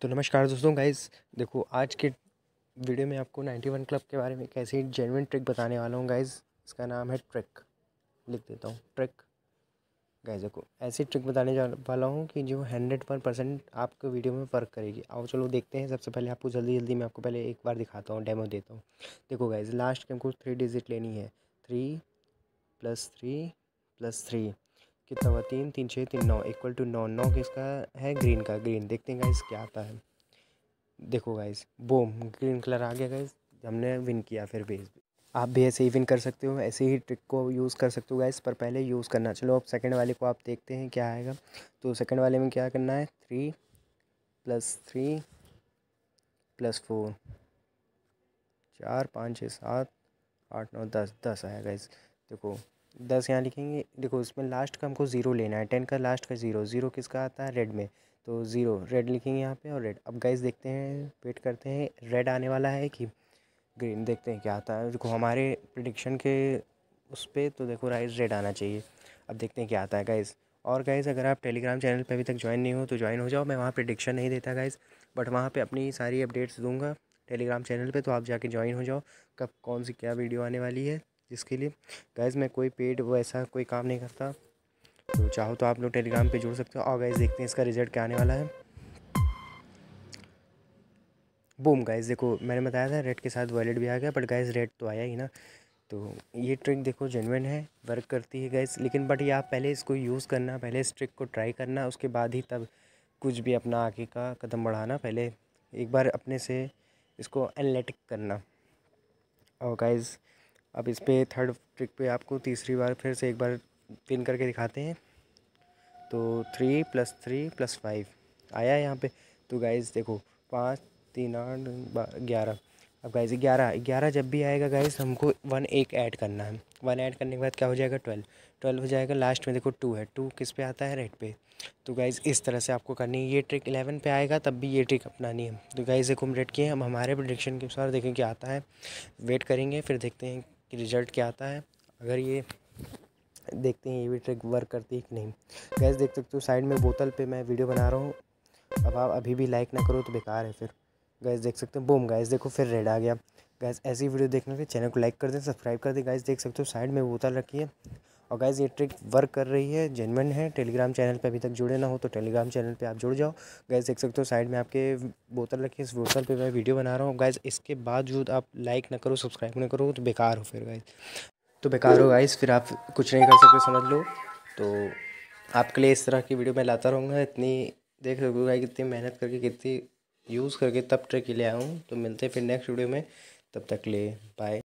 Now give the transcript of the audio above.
तो नमस्कार दोस्तों गाइस देखो आज के वीडियो में आपको 91 क्लब के बारे में कैसे जेनविन ट्रिक बताने वाला हूँ गाइस इसका नाम है ट्रिक लिख देता हूँ ट्रिक गाइस देखो ऐसी ट्रिक बताने जा वाला हूँ कि जो हंड्रेड पर परसेंट आपके वीडियो में वर्क करेगी आओ चलो देखते हैं सबसे पहले आपको जल्दी जल्दी मैं आपको पहले एक बार दिखाता हूँ डेमो देता हूँ देखो गाइज लास्ट के हमको थ्री डिजिट लेनी है three plus three plus three कितना हुआ तीन तीन छः तीन नौ इक्वल टू नौ नौ किसका है ग्रीन का ग्रीन देखते हैं गाइज क्या आता है देखो गाइज बोम ग्रीन कलर आ गया गाइज हमने विन किया फिर बेस आप भी ऐसे ही विन कर सकते हो ऐसे ही ट्रिक को यूज़ कर सकते हो गाइज़ पर पहले यूज़ करना चलो अब सेकंड वाले को आप देखते हैं क्या आएगा तो सेकंड वाले में क्या करना है three plus three plus four चार पाँच छः सात आठ नौ दस दस आया गाइज़ देखो दस यहाँ लिखेंगे देखो इसमें लास्ट का हमको ज़ीरो लेना है टेन का लास्ट का ज़ीरो ज़ीरो किसका आता है रेड में तो ज़ीरो रेड लिखेंगे यहाँ पे और रेड अब गाइस देखते हैं वेट करते हैं रेड आने वाला है कि ग्रीन देखते हैं क्या आता है देखो हमारे प्रडिक्शन के उस पर तो देखो राइस रेड आना चाहिए अब देखते हैं क्या आता है गाइज़ और गाइज़ अगर आप टेलीग्राम चैनल पर अभी तक ज्वाइन नहीं हो तो ज्वाइन हो जाओ मैं वहाँ प्रडिक्शन नहीं देता गाइज़ बट वहाँ पर अपनी सारी अपडेट्स दूँगा टेलीग्राम चैनल पे तो आप जाके ज्वाइन हो जाओ कब कौन सी क्या वीडियो आने वाली है जिसके लिए गैज़ मैं कोई पेड वैसा कोई काम नहीं करता तो चाहो तो आप लोग टेलीग्राम पे जुड़ सकते हो और गैज़ देखते हैं इसका रिज़ल्ट क्या आने वाला है बूम गैज़ देखो मैंने बताया था रेड के साथ वॉलेट भी आ गया बट गैज़ रेड तो आया ही ना तो ये ट्रिक देखो जेनविन है वर्क करती है गैस लेकिन बट ये आप पहले इसको यूज़ करना पहले इस ट्रिक को ट्राई करना उसके बाद ही तब कुछ भी अपना आगे का कदम बढ़ाना पहले एक बार अपने से इसको एनालिटिक करना और गाइज़ अब इस पर थर्ड ट्रिक पे आपको तीसरी बार फिर से एक बार पिन करके दिखाते हैं तो three plus three plus five आया यहाँ पे तो गाइज़ देखो पाँच तीन आठ ग्यारह अब गाइज ग्यारह ग्यारह जब भी आएगा गाइज हमको वन एक ऐड करना है वन ऐड करने के बाद क्या हो जाएगा ट्वेल्व ट्वेल्व हो जाएगा लास्ट में देखो टू है टू किस पे आता है रेड पे तो गाइज़ इस तरह से आपको करनी है ये ट्रिक इलेवन पे आएगा तब भी ये ट्रिक अपनानी है तो गाइज़ देखो हम रेड किए हम हमारे प्रोडिक्शन के अनुसार देखें क्या आता है वेट करेंगे फिर देखते हैं कि रिज़ल्ट क्या आता है अगर ये देखते हैं ये भी ट्रिक वर्क करती है कि नहीं गैस देख सकते हो साइड में बोतल पे मैं वीडियो बना रहा हूँ अब आप अभी भी लाइक ना करो तो बेकार है फिर गैस देख सकते हो बूम गैस देखो फिर रेड आ गया गैस ऐसी वीडियो देखने के चैनल को लाइक कर दें सब्सक्राइब कर दें गैस देख सकते हो साइड में बोतल रखी है और गाइज़ ये ट्रिक वर्क कर रही है जेनवन है टेलीग्राम चैनल पे अभी तक जुड़े ना हो तो टेलीग्राम चैनल पे आप जुड़ जाओ गाइज़ देख सकते हो साइड में आपके बोतल रखी इस बोतल पे मैं वीडियो बना रहा हूँ गाइज़ इसके बावजूद आप लाइक ना करो सब्सक्राइब ना करो तो बेकार हो फिर गाइज़ तो बेकार हो गाइज़ फिर आप कुछ नहीं कर सकते समझ लो तो आपके लिए इस तरह की वीडियो मैं लाता रहूँगा इतनी देख सकते हो गाइज कितनी मेहनत करके कितनी यूज़ करके तब ट्रिक ले आऊँ तो मिलते हैं फिर नेक्स्ट वीडियो में तब तक ले बाय